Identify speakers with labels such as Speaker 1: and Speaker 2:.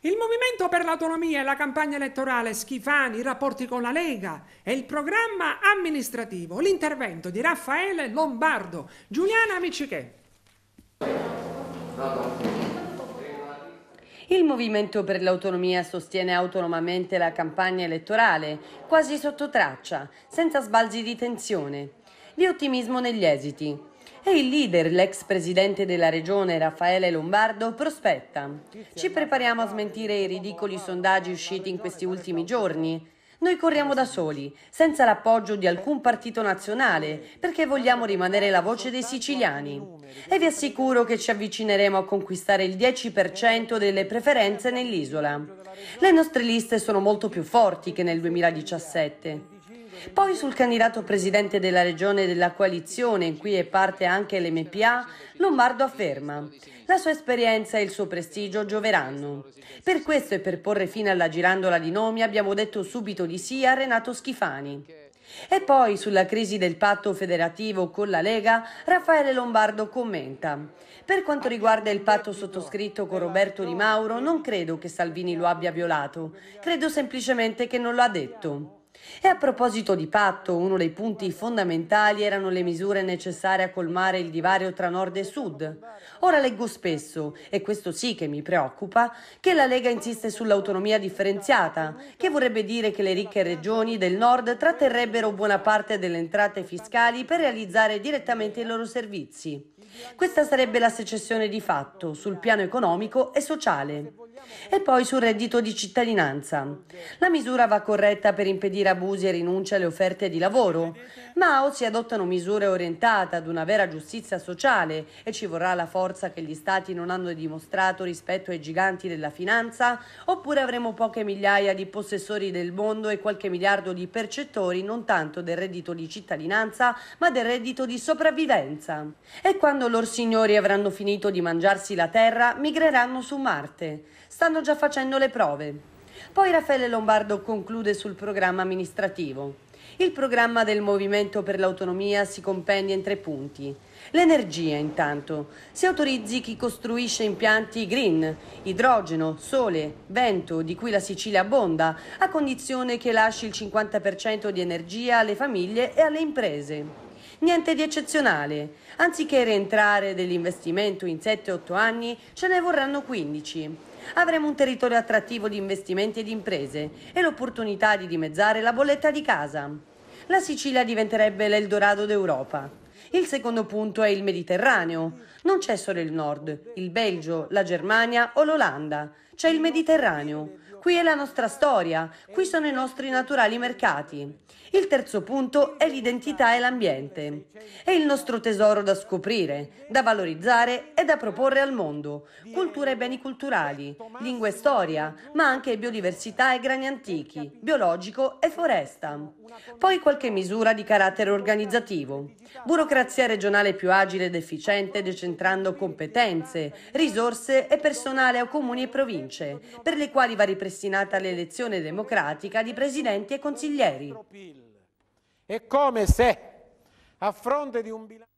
Speaker 1: Il Movimento per l'Autonomia e la campagna elettorale Schifani, i rapporti con la Lega e il programma amministrativo, l'intervento di Raffaele Lombardo, Giuliana Micichè. Il Movimento per l'Autonomia sostiene autonomamente la campagna elettorale, quasi sotto traccia, senza sbalzi di tensione, di ottimismo negli esiti e il leader, l'ex presidente della regione Raffaele Lombardo, prospetta. Ci prepariamo a smentire i ridicoli sondaggi usciti in questi ultimi giorni. Noi corriamo da soli, senza l'appoggio di alcun partito nazionale, perché vogliamo rimanere la voce dei siciliani. E vi assicuro che ci avvicineremo a conquistare il 10% delle preferenze nell'isola. Le nostre liste sono molto più forti che nel 2017. Poi sul candidato presidente della regione della coalizione, in cui è parte anche l'MPA, Lombardo afferma la sua esperienza e il suo prestigio gioveranno. Per questo e per porre fine alla girandola di nomi abbiamo detto subito di sì a Renato Schifani. E poi sulla crisi del patto federativo con la Lega, Raffaele Lombardo commenta. Per quanto riguarda il patto sottoscritto con Roberto Di Mauro, non credo che Salvini lo abbia violato, credo semplicemente che non lo ha detto. E a proposito di patto, uno dei punti fondamentali erano le misure necessarie a colmare il divario tra nord e sud. Ora leggo spesso, e questo sì che mi preoccupa, che la Lega insiste sull'autonomia differenziata, che vorrebbe dire che le ricche regioni del nord tratterrebbero buona parte delle entrate fiscali per realizzare direttamente i loro servizi. Questa sarebbe la secessione di fatto sul piano economico e sociale. E poi sul reddito di cittadinanza. La misura va corretta per impedire abusi e rinuncia alle offerte di lavoro, ma o si adottano misure orientate ad una vera giustizia sociale e ci vorrà la forza che gli stati non hanno dimostrato rispetto ai giganti della finanza, oppure avremo poche migliaia di possessori del mondo e qualche miliardo di percettori non tanto del reddito di cittadinanza, ma del reddito di sopravvivenza. E quando lor signori avranno finito di mangiarsi la terra, migreranno su Marte. Stanno già facendo le prove. Poi Raffaele Lombardo conclude sul programma amministrativo. Il programma del Movimento per l'Autonomia si compendia in tre punti. L'energia, intanto. Si autorizzi chi costruisce impianti green, idrogeno, sole, vento, di cui la Sicilia abbonda, a condizione che lasci il 50% di energia alle famiglie e alle imprese. Niente di eccezionale. Anziché rientrare dell'investimento in 7-8 anni, ce ne vorranno 15 avremo un territorio attrattivo di investimenti e di imprese e l'opportunità di dimezzare la bolletta di casa. La Sicilia diventerebbe l'Eldorado d'Europa. Il secondo punto è il Mediterraneo. Non c'è solo il nord, il Belgio, la Germania o l'Olanda. C'è il Mediterraneo. Qui è la nostra storia, qui sono i nostri naturali mercati. Il terzo punto è l'identità e l'ambiente. È il nostro tesoro da scoprire, da valorizzare e da proporre al mondo. Cultura e beni culturali, lingua e storia, ma anche biodiversità e grani antichi, biologico e foresta. Poi qualche misura di carattere organizzativo. Burocrazia burocrazia regionale più agile ed efficiente decentrando competenze, risorse e personale a comuni e province, per le quali va ripristinata l'elezione democratica di presidenti e consiglieri. È come se a fronte di un bilancio